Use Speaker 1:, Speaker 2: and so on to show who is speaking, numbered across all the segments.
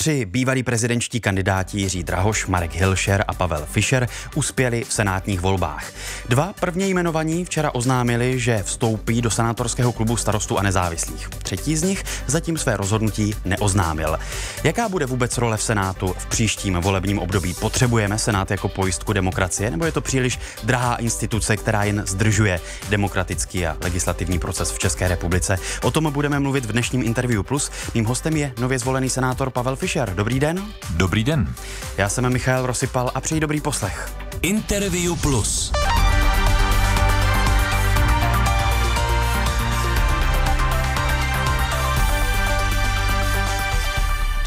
Speaker 1: Tři bývalí prezidenčtí kandidáti Jiří Drahoš, Marek Hilšer a Pavel Fischer uspěli v senátních volbách. Dva prvně jmenovaní včera oznámili, že vstoupí do senátorského klubu starostů a nezávislých. Třetí z nich zatím své rozhodnutí neoznámil. Jaká bude vůbec role v Senátu v příštím volebním období? Potřebujeme Senát jako pojistku demokracie, nebo je to příliš drahá instituce, která jen zdržuje demokratický a legislativní proces v České republice? O tom budeme mluvit v dnešním interview plus. Mým hostem je nově zvolený senátor Pavel Fischer. Fischer. Dobrý den. Dobrý den. Já jsem Michal Rosypal a přeji dobrý poslech. Interview Plus.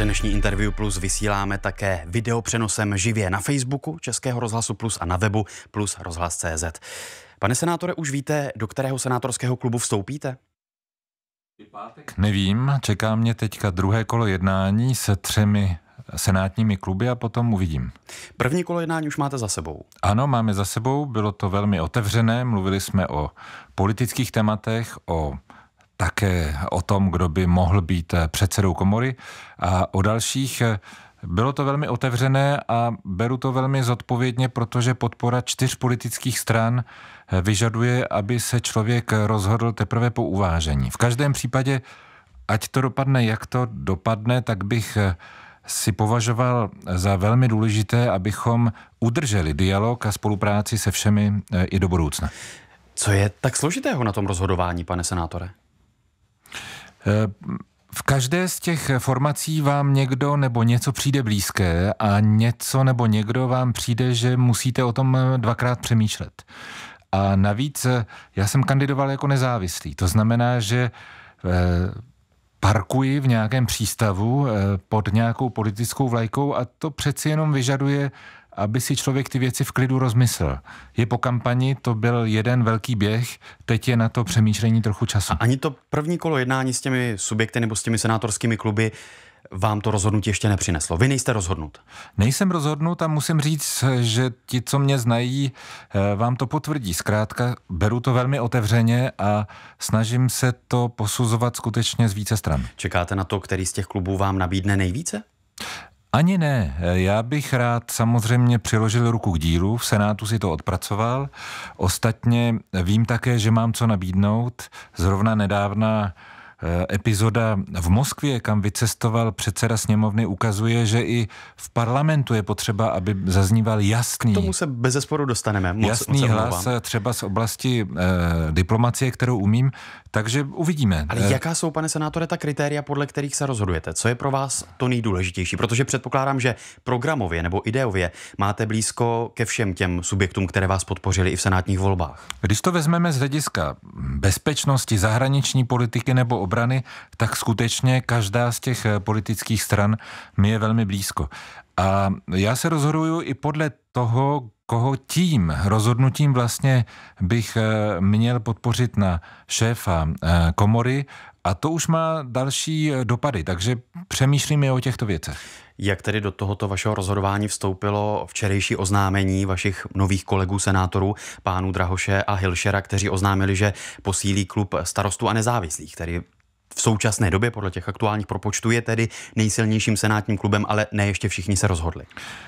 Speaker 1: Dnešní Interview Plus vysíláme také videopřenosem živě na Facebooku Českého rozhlasu Plus a na webu plus rozhlas.cz. Pane senátore, už víte, do kterého senátorského klubu vstoupíte?
Speaker 2: Nevím, čeká mě teďka druhé kolo jednání se třemi senátními kluby a potom uvidím. První kolo jednání už máte za sebou. Ano, máme za sebou, bylo to velmi otevřené, mluvili jsme o politických tématech, o také o tom, kdo by mohl být eh, předsedou komory a o dalších. Eh, bylo to velmi otevřené a beru to velmi zodpovědně, protože podpora čtyř politických stran vyžaduje, aby se člověk rozhodl teprve po uvážení. V každém případě, ať to dopadne, jak to dopadne, tak bych eh, si považoval za velmi důležité, abychom udrželi dialog a spolupráci
Speaker 1: se všemi eh, i do budoucna. Co je tak složitého na tom rozhodování, pane senátore?
Speaker 2: Eh, v každé z těch formací vám někdo nebo něco přijde blízké a něco nebo někdo vám přijde, že musíte o tom dvakrát přemýšlet. A navíc eh, já jsem kandidoval jako nezávislý. To znamená, že eh, parkuji v nějakém přístavu eh, pod nějakou politickou vlajkou a to přeci jenom vyžaduje aby si člověk ty věci v klidu rozmyslel.
Speaker 1: Je po kampani, to byl jeden velký běh, teď je na to přemýšlení trochu času. A ani to první kolo jednání s těmi subjekty nebo s těmi senátorskými kluby vám to rozhodnutí ještě nepřineslo. Vy nejste rozhodnut.
Speaker 2: Nejsem rozhodnut a musím říct, že ti, co mě znají, eh, vám to potvrdí. Zkrátka, beru to velmi otevřeně a snažím se to posuzovat skutečně z více stran.
Speaker 1: Čekáte na to, který z těch klubů vám nabídne nejvíce?
Speaker 2: Ani ne. Já bych rád samozřejmě přiložil ruku k dílu, v Senátu si to odpracoval. Ostatně vím také, že mám co nabídnout. Zrovna nedávna Eh, epizoda v Moskvě, kam vycestoval předseda sněmovny, ukazuje, že i v parlamentu je potřeba, aby zazníval jasný... K tomu se bez zesporu
Speaker 1: dostaneme. Moc, jasný moc hlas eh, třeba z oblasti eh, diplomacie, kterou umím. Takže uvidíme. Ale eh. jaká jsou, pane senátore, ta kritéria, podle kterých se rozhodujete? Co je pro vás to nejdůležitější? Protože předpokládám, že programově nebo ideově máte blízko ke všem těm subjektům, které vás podpořili i v senátních volbách. Když to vezmeme z hlediska bezpečnosti, zahraniční
Speaker 2: politiky nebo obrany, tak skutečně každá z těch eh, politických stran mi je velmi blízko. A já se rozhoduju i podle toho, koho tím rozhodnutím vlastně bych eh, měl podpořit na šéfa eh, komory a to už má další eh, dopady, takže přemýšlím i o těchto věcech.
Speaker 1: Jak tedy do tohoto vašeho rozhodování vstoupilo včerejší oznámení vašich nových kolegů senátorů, pánů Drahoše a Hilšera, kteří oznámili, že posílí klub starostů a nezávislých, který v současné době podle těch aktuálních propočtů je tedy nejsilnějším senátním klubem, ale ne ještě všichni se rozhodli.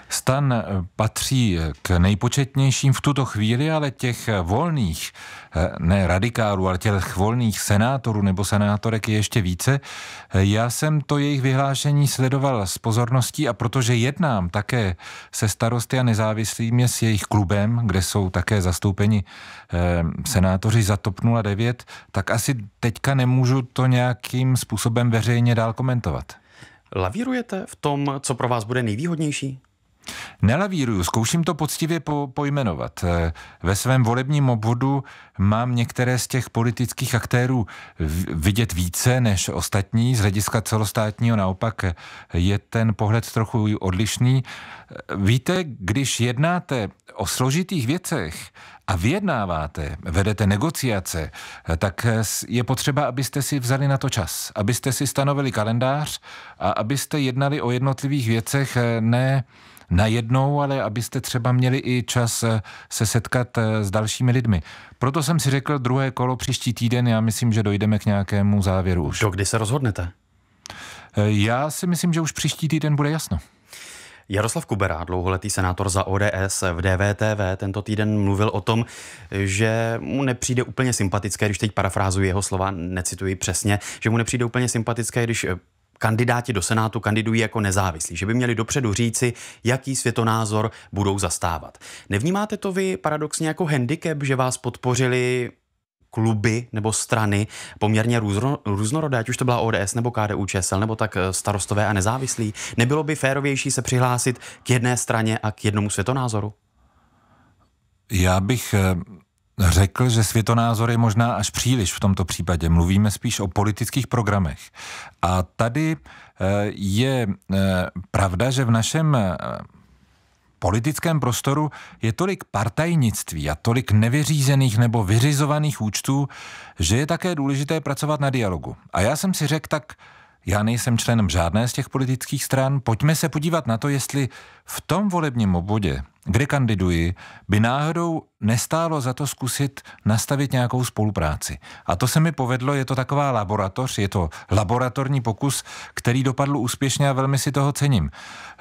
Speaker 1: Stan eh, patří k nejpočetnějším
Speaker 2: v tuto chvíli, ale těch eh, volných, eh, ne radikálů, ale těch volných senátorů nebo senátorek je ještě více. Já jsem to jejich vyhlášení sledoval s pozorností a protože jednám také se starosty a nezávislými s jejich klubem, kde jsou také zastoupeni senátoři za TOP 09, tak asi teďka nemůžu to nějak nějakým způsobem veřejně dál komentovat.
Speaker 1: Lavírujete v tom, co pro vás bude nejvýhodnější? Nelavíruju, zkouším to poctivě po, pojmenovat.
Speaker 2: Eh, ve svém volebním obvodu mám některé z těch politických aktérů vidět více než ostatní. Z hlediska celostátního naopak je ten pohled trochu odlišný. Eh, víte, když jednáte o složitých věcech a vyjednáváte, vedete negociace, eh, tak je potřeba, abyste si vzali na to čas, abyste si stanovili kalendář a abyste jednali o jednotlivých věcech ne najednou, ale abyste třeba měli i čas eh, se setkat eh, s dalšími lidmi. Proto jsem si řekl druhé kolo příští týden, já myslím, že dojdeme k nějakému závěru už. Do kdy
Speaker 1: se rozhodnete? Eh, já si myslím, že už příští týden bude jasno. Jaroslav Kubera, dlouholetý senátor za ODS v DVTV, tento týden mluvil o tom, že mu nepřijde úplně sympatické, když teď parafrázuji jeho slova, necituji přesně, že mu nepřijde úplně sympatické, když kandidáti do Senátu kandidují jako nezávislí, že by měli dopředu říci, jaký světonázor budou zastávat. Nevnímáte to vy paradoxně jako handicap, že vás podpořili kluby nebo strany poměrně různo, různorodé, ať už to byla ODS nebo KDU ČSL, nebo tak eh, starostové a nezávislí. Nebylo by férovější se přihlásit k jedné straně a k jednomu světonázoru?
Speaker 2: Já bych eh, Řekl, že světonázor je možná až příliš v tomto případě. Mluvíme spíš o politických programech. A tady eh, je eh, pravda, že v našem eh, politickém prostoru je tolik partajnictví a tolik nevyřízených nebo vyřizovaných účtů, že je také důležité pracovat na dialogu. A já jsem si řekl, tak já nejsem členem žádné z těch politických stran, pojďme se podívat na to, jestli v tom volebním obvodě, kde kandiduji, by náhodou nestálo za to zkusit nastavit nějakou spolupráci. A to se mi povedlo, je to taková laboratoř, je to laboratorní pokus, který dopadl úspěšně a velmi si toho cením.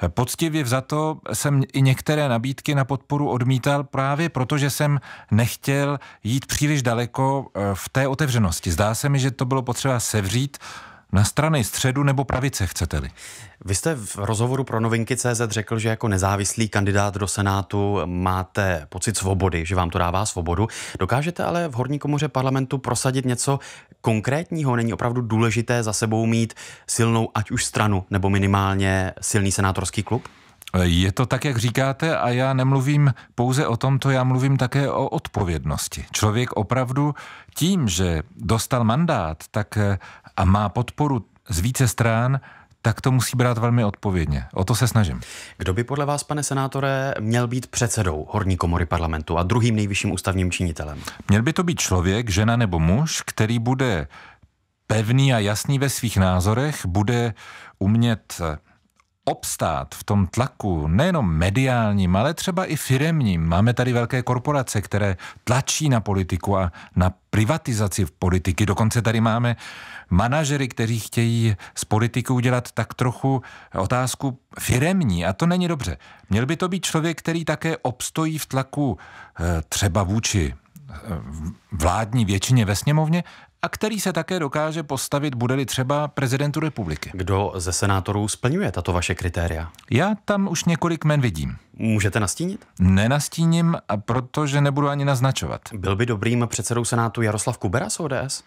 Speaker 2: Poctivě to jsem i některé nabídky na podporu odmítal právě proto, že jsem nechtěl jít příliš daleko eh, v té otevřenosti. Zdá se mi, že
Speaker 1: to bylo potřeba sevřít na strany středu nebo pravice, chcete-li? Vy jste v rozhovoru pro novinky CZ řekl, že jako nezávislý kandidát do Senátu máte pocit svobody, že vám to dává svobodu. Dokážete ale v horní komoře parlamentu prosadit něco konkrétního? Není opravdu důležité za sebou mít silnou ať už stranu nebo minimálně silný senátorský klub? Je to tak, jak říkáte, a já nemluvím pouze o tomto, já
Speaker 2: mluvím také o odpovědnosti. Člověk opravdu tím, že dostal mandát, tak eh, a má podporu z více strán, tak to musí brát velmi odpovědně.
Speaker 1: O to se snažím. Kdo by podle vás, pane senátore, měl být předsedou Horní komory parlamentu a druhým nejvyšším ústavním činitelem?
Speaker 2: Měl by to být člověk, žena nebo muž, který bude pevný a jasný ve svých názorech, bude umět obstát v tom tlaku, nejenom mediálním, ale třeba i firemním. Máme tady velké korporace, které tlačí na politiku a na privatizaci v politiky. Dokonce tady máme manažery, kteří chtějí z politiky udělat tak trochu otázku firemní a to není dobře. Měl by to být člověk, který také obstojí v tlaku eh, třeba vůči eh, vládní většině ve sněmovně, a který se také
Speaker 1: dokáže postavit, bude-li třeba prezidentu republiky. Kdo ze senátorů splňuje tato vaše kritéria? Já tam už několik men vidím. Můžete nastínit? Nenastíním, protože nebudu ani naznačovat. Byl by dobrým předsedou Senátu Jaroslav Kubera z ODS?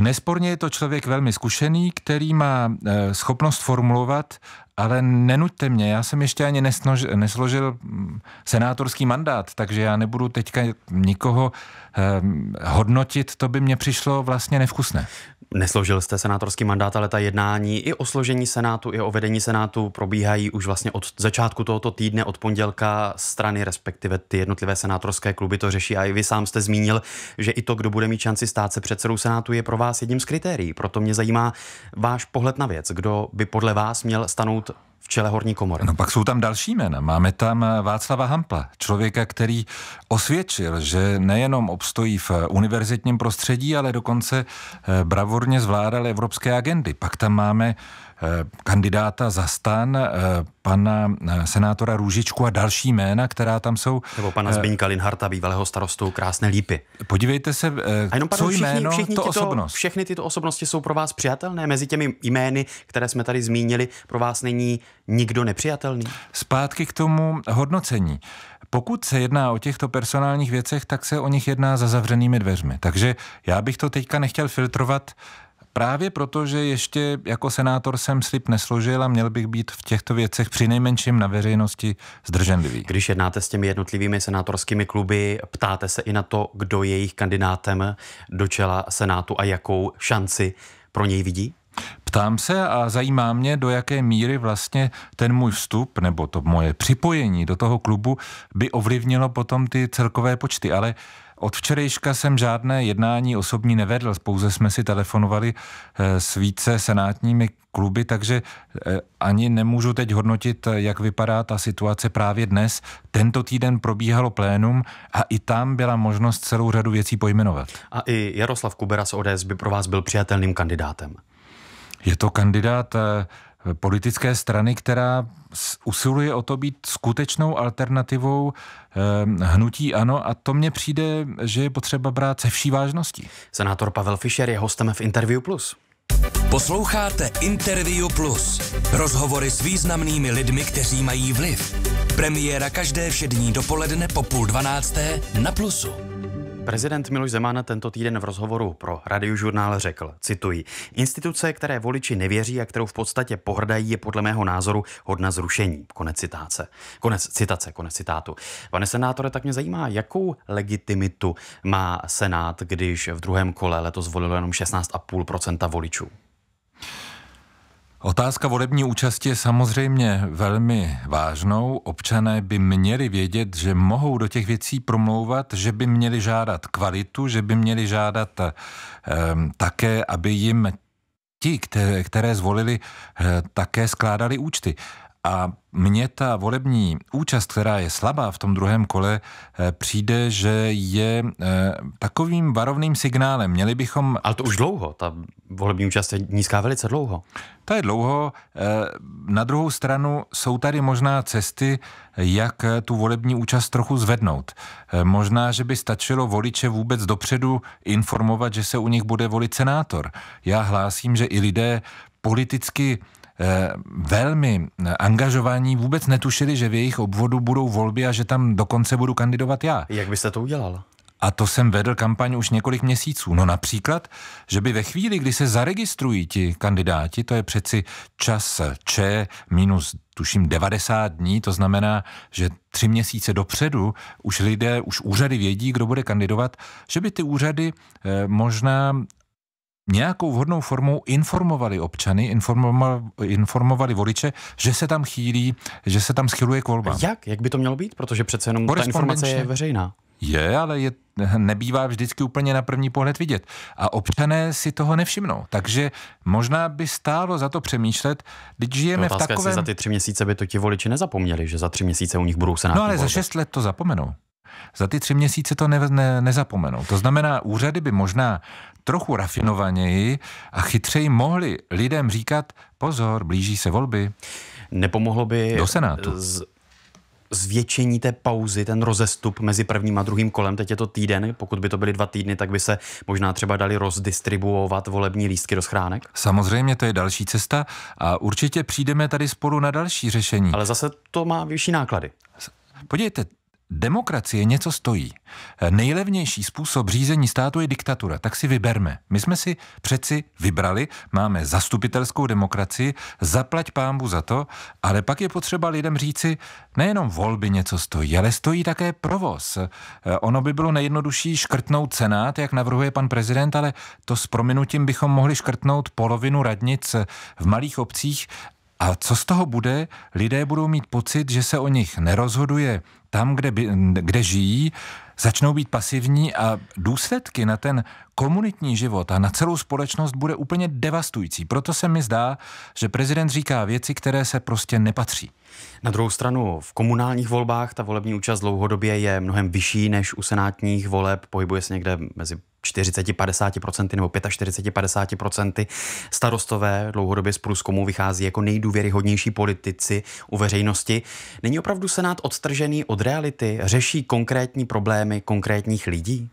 Speaker 1: Nesporně
Speaker 2: je to člověk velmi zkušený, který má eh, schopnost formulovat, ale nenuďte mě, já jsem ještě ani nesnož, nesložil mm, senátorský mandát, takže já nebudu teďka nikoho eh, hodnotit, to by mě přišlo vlastně nevkusné.
Speaker 1: Nesložil jste senátorský mandát, ale ta jednání i o složení Senátu, i o vedení Senátu probíhají už vlastně od začátku tohoto týdne, od pondělka strany, respektive ty jednotlivé senátorské kluby to řeší. A i vy sám jste zmínil, že i to, kdo bude mít šanci stát se předsedou Senátu, je pro vás jedním z kritérií. Proto mě zajímá váš pohled na věc. Kdo by podle vás měl stanout v čele horní komory. No pak jsou tam další jména. Máme tam Václava Hampla, člověka, který
Speaker 2: osvědčil, že nejenom obstojí v univerzitním prostředí, ale dokonce eh, bravurně zvládal evropské agendy. Pak tam máme Eh, kandidáta za stan, eh, pana eh, senátora Růžičku a další jména, která tam jsou. Nebo pana Zbyňka
Speaker 1: Linharta, bývalého starostu Krásné lípy. Podívejte se, a jenom, co všichni, jméno, všichni, všichni to tyto, osobnost. Všechny tyto osobnosti jsou pro vás přijatelné? Mezi těmi jmény, které jsme tady zmínili, pro vás není nikdo nepřijatelný? Zpátky k tomu hodnocení. Pokud se jedná o těchto personálních
Speaker 2: věcech, tak se o nich jedná za zavřenými dveřmi. Takže já bych to teďka nechtěl filtrovat Právě proto, že ještě jako senátor jsem slib nesložil a měl bych být v těchto věcech
Speaker 1: při nejmenším na veřejnosti zdrženlivý. Když jednáte s těmi jednotlivými senátorskými kluby, ptáte se i na to, kdo je jejich kandidátem do čela senátu a jakou šanci pro něj vidí? Ptám se a zajímá mě, do jaké míry vlastně ten
Speaker 2: můj vstup nebo to moje připojení do toho klubu by ovlivnilo potom ty celkové počty. Ale od včerejška jsem žádné jednání osobní nevedl, pouze jsme si telefonovali eh, s více senátními kluby, takže eh, ani nemůžu teď hodnotit, eh, jak vypadá ta situace právě dnes. Tento týden probíhalo plénum a i tam byla možnost celou řadu věcí pojmenovat.
Speaker 1: A i Jaroslav Kubera z ODS by pro vás byl přijatelným kandidátem. Je to kandidát, politické strany, která
Speaker 2: usiluje o to být skutečnou alternativou ehm, hnutí ANO a
Speaker 1: to mně přijde, že je potřeba brát se vší vážností. Senátor Pavel Fischer je hostem v Interview Plus. Posloucháte Interview Plus. Rozhovory s významnými lidmi, kteří mají vliv. Premiéra každé všední dopoledne po půl dvanácté na Plusu. Prezident Miloš Zeman tento týden v rozhovoru pro radiožurnál řekl, cituji, instituce, které voliči nevěří a kterou v podstatě pohrdají, je podle mého názoru hodna zrušení. Konec citáce. Konec citace, konec citátu. Pane senátore, tak mě zajímá, jakou legitimitu má Senát, když v druhém kole letos volilo jenom 16,5% voličů.
Speaker 2: Otázka volební účasti je samozřejmě velmi vážnou. Občané by měli vědět, že mohou do těch věcí promlouvat, že by měli žádat kvalitu, že by měli žádat um, také, aby jim ti, které, které zvolili, uh, také skládali účty. A mně ta volební účast, která je slabá v tom druhém kole, eh, přijde, že je eh, takovým varovným signálem. Měli bychom... Ale to už dlouho, ta volební účast je nízká velice dlouho. To je dlouho. Eh, na druhou stranu jsou tady možná cesty, jak tu volební účast trochu zvednout. Možná, že by stačilo voliče vůbec dopředu informovat, že se u nich bude volit senátor. Já hlásím, že i lidé politicky Eh, velmi eh, angažovaní vůbec netušili, že v jejich obvodu budou volby a že tam dokonce budu kandidovat já. Jak byste to udělal? A to jsem vedl kampaň už několik měsíců. No například, že by ve chvíli, kdy se zaregistrují ti kandidáti, to je přeci čas Č minus tuším 90 dní, to znamená, že tři měsíce dopředu už lidé, už úřady vědí, kdo bude kandidovat, že by ty úřady eh, možná nějakou vhodnou formou informovali občany, informovali, informovali voliče, že se tam chýlí,
Speaker 1: že se tam schyluje k volbám. Jak? Jak by to mělo být? Protože přece jenom ta informace je veřejná.
Speaker 2: Je, ale je, nebývá vždycky úplně na první pohled vidět. A občané si toho nevšimnou. Takže možná by stálo za to přemýšlet, když žijeme Otázka, v takovém... za ty
Speaker 1: tři měsíce by to ti voliči nezapomněli, že za tři měsíce u nich budou se No ale volby. za šest let to zapomenou za ty tři
Speaker 2: měsíce to ne, ne, nezapomenou. To znamená, úřady by možná trochu rafinovaněji
Speaker 1: a chytřeji mohli lidem říkat pozor, blíží se volby. Nepomohlo by... Do Senátu. Z zvětšení té pauzy, ten rozestup mezi prvním a druhým kolem, teď je to týden, pokud by to byly dva týdny, tak by se možná třeba dali rozdistribuovat volební lístky do schránek? Samozřejmě, to je další cesta a určitě přijdeme tady sporu na další řešení.
Speaker 2: Ale zase to má vyšší náklady. Podívejte, Demokracie něco stojí. Nejlevnější způsob řízení státu je diktatura, tak si vyberme. My jsme si přeci vybrali, máme zastupitelskou demokracii, zaplať pámbu za to, ale pak je potřeba lidem říci, nejenom volby něco stojí, ale stojí také provoz. Eh, ono by bylo nejjednodušší škrtnout senát, jak navrhuje pan prezident, ale to s prominutím bychom mohli škrtnout polovinu radnic v malých obcích a co z toho bude? Lidé budou mít pocit, že se o nich nerozhoduje tam, kde, by, kde žijí, začnou být pasivní a důsledky na ten komunitní život a na celou společnost bude
Speaker 1: úplně devastující. Proto se mi zdá, že prezident říká věci, které se prostě nepatří. Na druhou stranu, v komunálních volbách ta volební účast dlouhodobě je mnohem vyšší než u senátních voleb, pohybuje se někde mezi 40-50% nebo 45-50% starostové dlouhodobě z průzkumu vychází jako nejdůvěryhodnější politici u veřejnosti. Není opravdu Senát odstržený od reality? Řeší konkrétní problémy konkrétních lidí?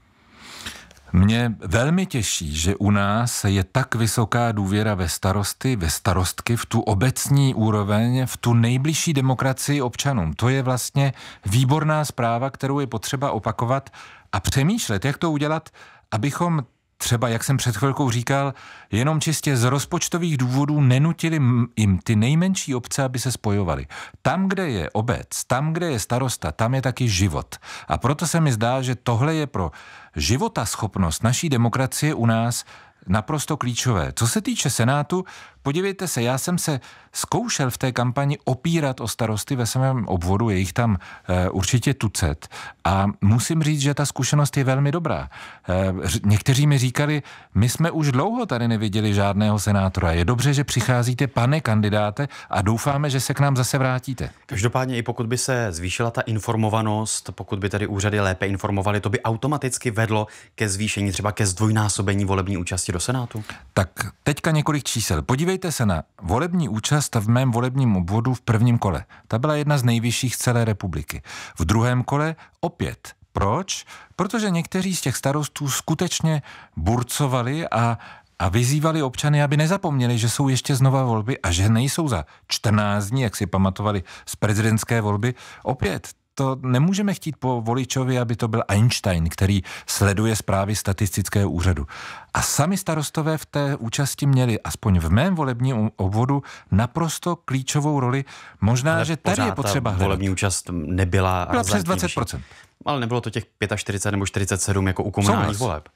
Speaker 2: Mě velmi těší, že u nás je tak vysoká důvěra ve starosty, ve starostky, v tu obecní úroveň, v tu nejbližší demokracii občanům. To je vlastně výborná zpráva, kterou je potřeba opakovat a přemýšlet, jak to udělat abychom třeba, jak jsem před chvilkou říkal, jenom čistě z rozpočtových důvodů nenutili jim ty nejmenší obce, aby se spojovaly. Tam, kde je obec, tam, kde je starosta, tam je taky život. A proto se mi zdá, že tohle je pro života schopnost naší demokracie u nás naprosto klíčové. Co se týče Senátu, Podívejte se, já jsem se zkoušel v té kampani opírat o starosty ve svém obvodu, je jich tam e, určitě tucet. A musím říct, že ta zkušenost je velmi dobrá. E, někteří mi říkali, my jsme už dlouho tady neviděli žádného senátora. Je dobře, že přicházíte, pane kandidáte, a doufáme, že se k nám zase vrátíte.
Speaker 1: Každopádně, i pokud by se zvýšila ta informovanost, pokud by tady úřady lépe informovaly, to by automaticky vedlo ke zvýšení, třeba ke zdvojnásobení volební účasti do Senátu? Tak teďka několik čísel. Podívejte Podívejte se na volební účast v mém volebním obvodu v prvním kole.
Speaker 2: Ta byla jedna z nejvyšších celé republiky. V druhém kole opět. Proč? Protože někteří z těch starostů skutečně burcovali a a vyzývali občany, aby nezapomněli, že jsou ještě znova volby a že nejsou za 14 dní, jak si pamatovali z prezidentské volby, opět to nemůžeme chtít po voličovi, aby to byl Einstein, který sleduje zprávy statistického úřadu. A sami starostové v té účasti měli, aspoň v mém volebním obvodu, naprosto klíčovou roli. Možná, Ale že tady je potřeba hledat. volební
Speaker 1: účast nebyla... Byla přes 20%. Ale nebylo to těch 45 nebo 47 jako u komunálních voleb.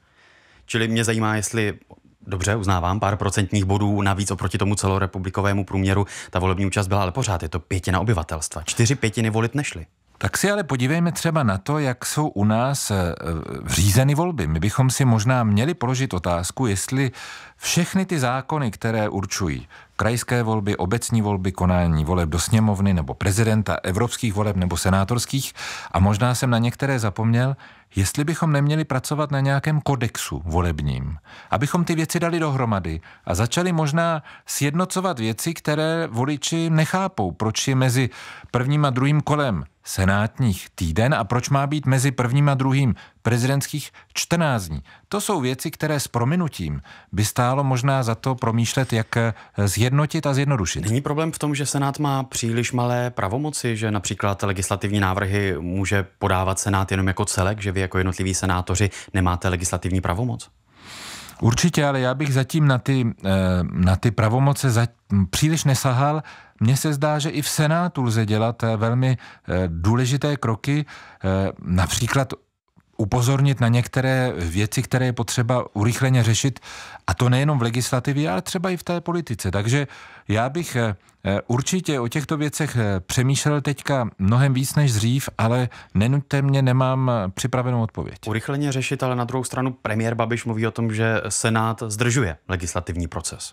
Speaker 1: Čili mě zajímá, jestli dobře, uznávám, pár procentních bodů navíc oproti tomu celorepublikovému průměru. Ta volební účast byla ale pořád, je to pětina obyvatelstva. Čtyři pětiny volit nešly.
Speaker 2: Tak si ale podívejme třeba na to, jak jsou u nás eh, řízeny volby. My bychom si možná měli položit otázku, jestli všechny ty zákony, které určují krajské volby, obecní volby, konání voleb do sněmovny nebo prezidenta, evropských voleb nebo senátorských, a možná jsem na některé zapomněl, jestli bychom neměli pracovat na nějakém kodexu volebním, abychom ty věci dali dohromady a začali možná sjednocovat věci, které voliči nechápou, proč je mezi prvním a druhým kolem senátních týden a proč má být mezi prvním a druhým prezidentských 14 dní. To jsou věci, které s prominutím by stálo možná za
Speaker 1: to promýšlet, jak eh, zjednotit a zjednodušit. Není problém v tom, že Senát má příliš malé pravomoci, že například legislativní návrhy může podávat Senát jenom jako celek, že vy jako jednotliví senátoři nemáte legislativní pravomoc? Určitě, ale já bych zatím na ty,
Speaker 2: eh, na ty pravomoce za, příliš nesahal. Mně se zdá, že i v Senátu lze dělat eh, velmi eh, důležité kroky, například upozornit na některé věci, které je potřeba urychleně řešit, a to nejenom v legislativě, ale třeba i v té politice. Takže já bych eh, eh, určitě o těchto věcech eh, přemýšlel teďka mnohem víc než dřív, ale nenuďte mě, nemám připravenou odpověď.
Speaker 1: Urychleně řešit, ale na druhou stranu premiér Babiš mluví o tom, že Senát zdržuje legislativní proces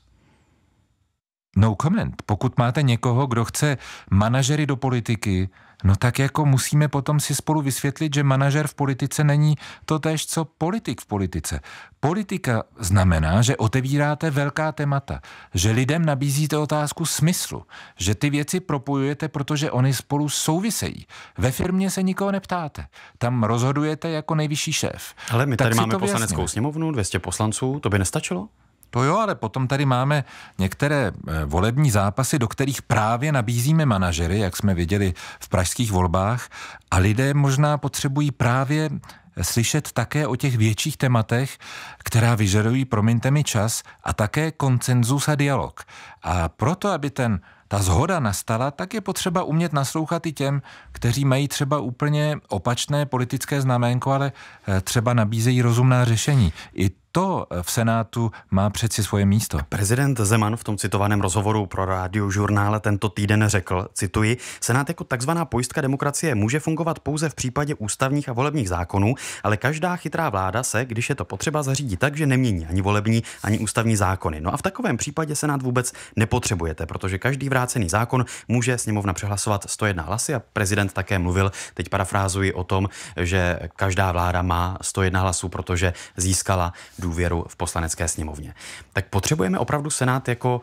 Speaker 2: no comment. Pokud máte někoho, kdo chce manažery do politiky, no tak jako musíme potom si spolu vysvětlit, že manažer v politice není to tež, co politik v politice. Politika znamená, že otevíráte velká témata, že lidem nabízíte otázku smyslu, že ty věci propojujete, protože oni spolu souvisejí. Ve firmě se nikoho neptáte. Tam rozhodujete jako nejvyšší šéf.
Speaker 1: Ale my tak tady máme poslaneckou sněmovnu, 200 poslanců, to by nestačilo? To jo, ale
Speaker 2: potom tady máme některé eh, volební zápasy, do kterých právě nabízíme manažery, jak jsme viděli v pražských volbách, a lidé možná potřebují právě eh, slyšet také o těch větších tématech, která vyžadují, promiňte mi, čas a také koncenzus a dialog. A proto, aby ten ta zhoda nastala, tak je potřeba umět naslouchat i těm, kteří mají třeba úplně opačné politické znaménko, ale eh, třeba nabízejí rozumná řešení. I to v Senátu má přeci svoje místo.
Speaker 1: Prezident Zeman v tom citovaném rozhovoru pro žurnále. tento týden řekl, cituji, Senát jako takzvaná pojistka demokracie může fungovat pouze v případě ústavních a volebních zákonů, ale každá chytrá vláda se, když je to potřeba, zařídí tak, že nemění ani volební, ani ústavní zákony. No a v takovém případě Senát vůbec nepotřebujete, protože každý vrácený zákon může sněmovna přehlasovat 101 hlasy a prezident také mluvil, teď parafrázuji o tom, že každá vláda má 101 hlasů, protože získala důvěru v poslanecké sněmovně. Tak potřebujeme opravdu Senát jako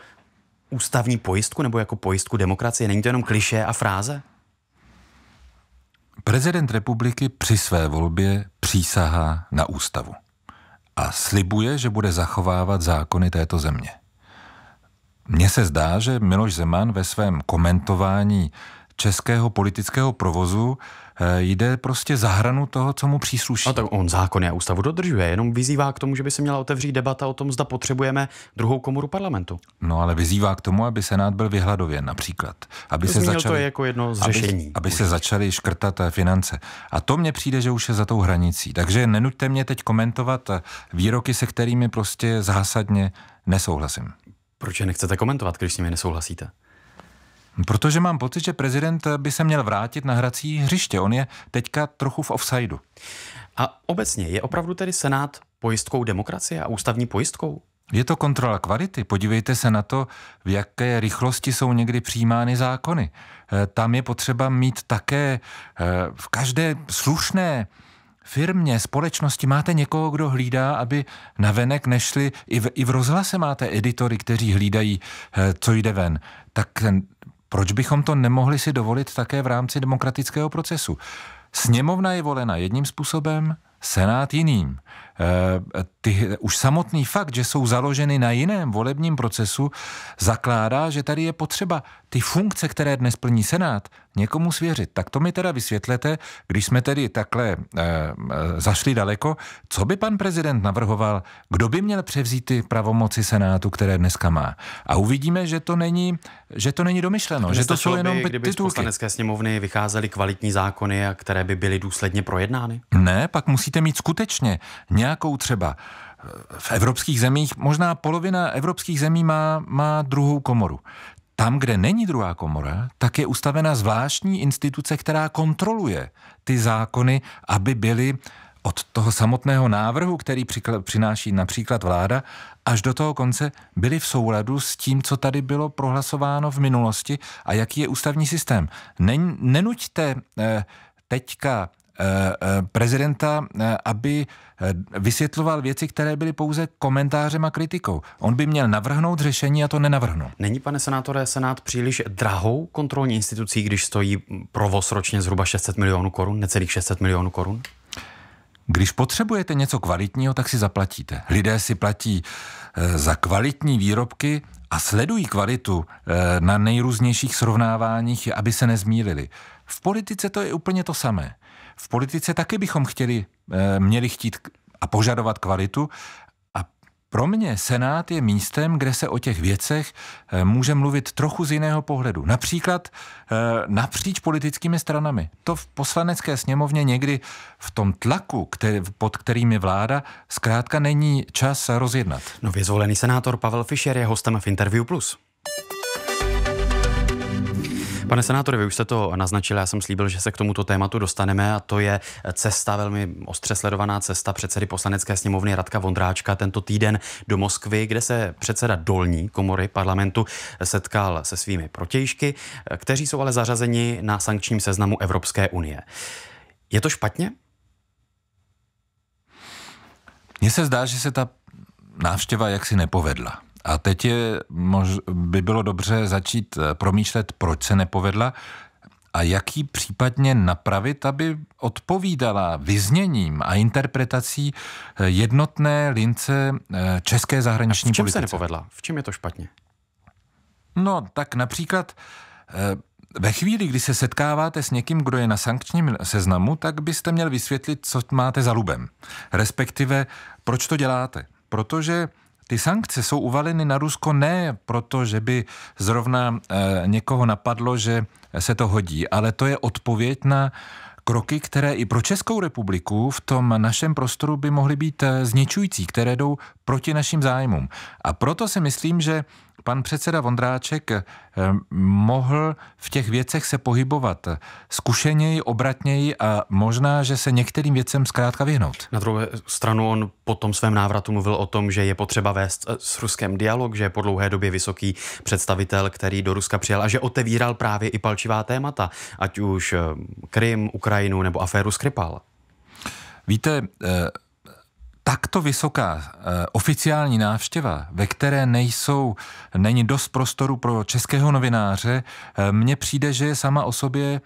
Speaker 1: ústavní pojistku nebo jako pojistku demokracie? Není to jenom kliše a fráze?
Speaker 2: Prezident republiky při své volbě přísahá na ústavu a slibuje, že bude zachovávat zákony této země. Mně se zdá, že Miloš Zeman ve svém komentování
Speaker 1: českého politického provozu Eh, jde prostě za hranu toho, co mu přísluší. No tak on zákony a ústavu dodržuje, jenom vyzývá k tomu, že by se měla otevřít debata o tom, zda potřebujeme druhou komoru parlamentu.
Speaker 2: No ale vyzývá k tomu, aby Senát byl vyhladověn například. Aby to se začali, to jako
Speaker 1: jedno z řešení.
Speaker 2: Aby, aby se začaly škrtat eh, finance. A to mně přijde, že už je za tou hranicí. Takže nenuďte mě teď komentovat eh, výroky, se kterými prostě zásadně nesouhlasím. Proč je nechcete komentovat, když s nimi nesouhlasíte? Protože mám pocit, že prezident
Speaker 1: by se měl vrátit na hrací hřiště. On je teďka trochu v offsideu. A obecně je opravdu tedy Senát pojistkou demokracie a ústavní pojistkou? Je to kontrola kvality.
Speaker 2: Podívejte se na to, v jaké rychlosti jsou někdy přijímány zákony. Eh, tam je potřeba mít také eh, v každé slušné firmě, společnosti máte někoho, kdo hlídá, aby na venek nešli. I v, I v rozhlase máte editory, kteří hlídají, eh, co jde ven. Tak ten proč bychom to nemohli si dovolit také v rámci demokratického procesu? Sněmovna je volena jedním způsobem, Senát jiným. E, ty, už samotný fakt, že jsou založeny na jiném volebním procesu, zakládá, že tady je potřeba ty funkce, které dnes plní Senát, někomu svěřit. Tak to mi teda vysvětlete, když jsme tedy takhle e, e, zašli daleko, co by pan prezident navrhoval, kdo by měl převzít ty pravomoci Senátu, které dneska má. A uvidíme, že to není, že to není domyšleno, že to jsou jenom by, kdyby titulky.
Speaker 1: z poslanecké sněmovny vycházely kvalitní zákony, které by byly důsledně projednány?
Speaker 2: Ne, pak musíte mít skutečně nějakou třeba eh, v evropských zemích, možná polovina evropských zemí má, má druhou komoru. Tam, kde není druhá komora, tak je ustavena zvláštní instituce, která kontroluje ty zákony, aby byly od toho samotného návrhu, který přináší například vláda, až do toho konce byly v souladu s tím, co tady bylo prohlasováno v minulosti a jaký je ústavní systém. Nen, nenuďte eh, teďka Eh, eh, prezidenta, eh, aby vysvětloval věci, které byly pouze komentářem a kritikou. On by měl navrhnout řešení a to nenavrhnul.
Speaker 1: Není, pane senátore, Senát příliš drahou kontrolní institucí, když stojí provoz ročně zhruba 600 milionů korun, necelých 600 milionů korun? Když potřebujete něco kvalitního, tak si zaplatíte. Lidé si platí za kvalitní
Speaker 2: výrobky a sledují kvalitu na nejrůznějších srovnáváních, aby se nezmílili. V politice to je úplně to samé v politice taky bychom chtěli, eh, měli chtít a požadovat kvalitu. A pro mě Senát je místem, kde se o těch věcech eh, může mluvit trochu z jiného pohledu. Například eh, napříč politickými stranami. To v poslanecké sněmovně někdy v tom tlaku, který,
Speaker 1: pod kterým je vláda, zkrátka není čas rozjednat. Nově zvolený senátor Pavel Fischer je hostem v Interview Plus. Pane senátore, vy už jste to naznačil, já jsem slíbil, že se k tomuto tématu dostaneme a to je cesta, velmi ostře sledovaná cesta předsedy poslanecké sněmovny Radka Vondráčka tento týden do Moskvy, kde se předseda dolní komory parlamentu setkal se svými protějšky, kteří jsou ale zařazeni na sankčním seznamu Evropské unie. Je to špatně? Mně se zdá, že se ta návštěva jaksi nepovedla. A
Speaker 2: teď je, mož, by bylo dobře začít eh, promýšlet, proč se nepovedla a jak ji případně napravit, aby odpovídala vyzněním a interpretací eh, jednotné lince eh, české zahraniční politiky. v čem politice. se nepovedla? V čem je to špatně? No, tak například ve chvíli, kdy se setkáváte s někým, kdo je na sankčním seznamu, tak byste měl vysvětlit, co máte za lubem. Respektive, proč to děláte. Protože ty sankce jsou uvaleny na Rusko ne proto, že by zrovna eh, někoho napadlo, že se to hodí, ale to je odpověď na kroky, které i pro Českou republiku v tom našem prostoru by mohly být eh, zničující, které jdou proti našim zájmům. A proto si myslím, že pan předseda Vondráček eh, mohl v těch věcech se pohybovat eh, zkušeněji, obratněji a možná, že se některým věcem zkrátka vyhnout.
Speaker 1: Na druhou stranu on po tom svém návratu mluvil o tom, že je potřeba vést eh, s Ruskem dialog, že je po dlouhé době vysoký představitel, který do Ruska přijel a že otevíral právě i palčivá témata, ať už Krym, Ukrajinu nebo aféru Skripal. Víte, takto vysoká e, oficiální návštěva, ve které nejsou,
Speaker 2: není dost prostoru pro českého novináře, e, mně přijde, že je sama o sobě e,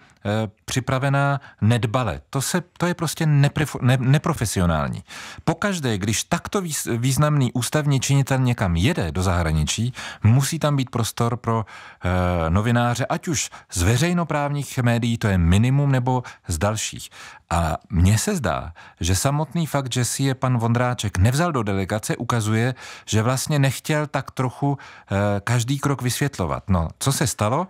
Speaker 2: připravená nedbale. To, se, to je prostě neprof, ne, neprofesionální. Pokaždé, když takto významný ústavní činitel někam jede do zahraničí, musí tam být prostor pro e, novináře, ať už z veřejnoprávních médií, to je minimum, nebo z dalších. A mně se zdá, že samotný fakt, že si je pan Vondráček nevzal do delegace, ukazuje, že vlastně nechtěl tak trochu e, každý krok vysvětlovat. No, co se stalo?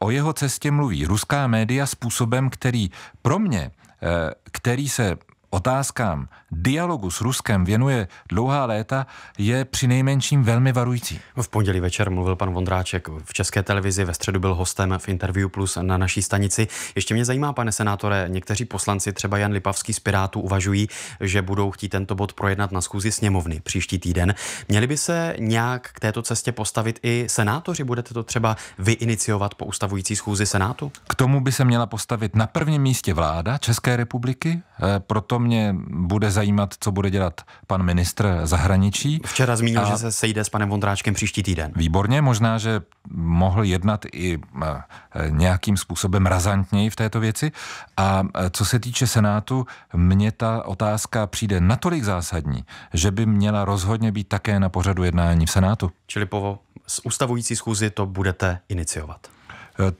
Speaker 2: O jeho cestě mluví ruská média způsobem, který pro mě, eh, který se otázkám
Speaker 1: dialogu s Ruskem věnuje dlouhá léta, je při nejmenším velmi varující. V pondělí večer mluvil pan Vondráček v České televizi, ve středu byl hostem v Interview Plus na naší stanici. Ještě mě zajímá, pane senátore, někteří poslanci, třeba Jan Lipavský z Pirátů, uvažují, že budou chtít tento bod projednat na schůzi sněmovny příští týden. Měli by se nějak k této cestě postavit i senátoři? Budete to třeba vy iniciovat po ustavující schůzi senátu? K tomu by se měla postavit na prvním místě vláda České republiky, Eh, proto mě bude
Speaker 2: zajímat, co bude dělat pan ministr zahraničí. Včera zmínil, a... že se sejde
Speaker 1: s panem Vondráčkem
Speaker 2: příští týden. Výborně, možná, že mohl jednat i eh, nějakým způsobem razantněji v této věci. A eh, co se týče Senátu, mně ta otázka přijde natolik zásadní, že by měla rozhodně být také na pořadu jednání v Senátu. Čili
Speaker 1: po ustavující schůzi to budete iniciovat.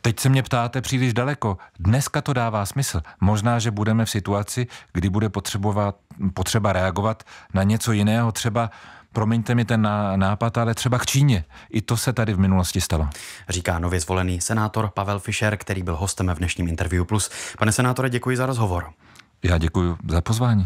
Speaker 1: Teď se mě ptáte příliš daleko.
Speaker 2: Dneska to dává smysl. Možná, že budeme v situaci, kdy bude potřebovat, potřeba reagovat na něco jiného, třeba promiňte mi ten nápad, ale třeba k Číně.
Speaker 1: I to se tady v minulosti stalo. Říká nově zvolený senátor Pavel Fischer, který byl hostem v dnešním interview plus. Pane senátore, děkuji za rozhovor. Já děkuji za pozvání.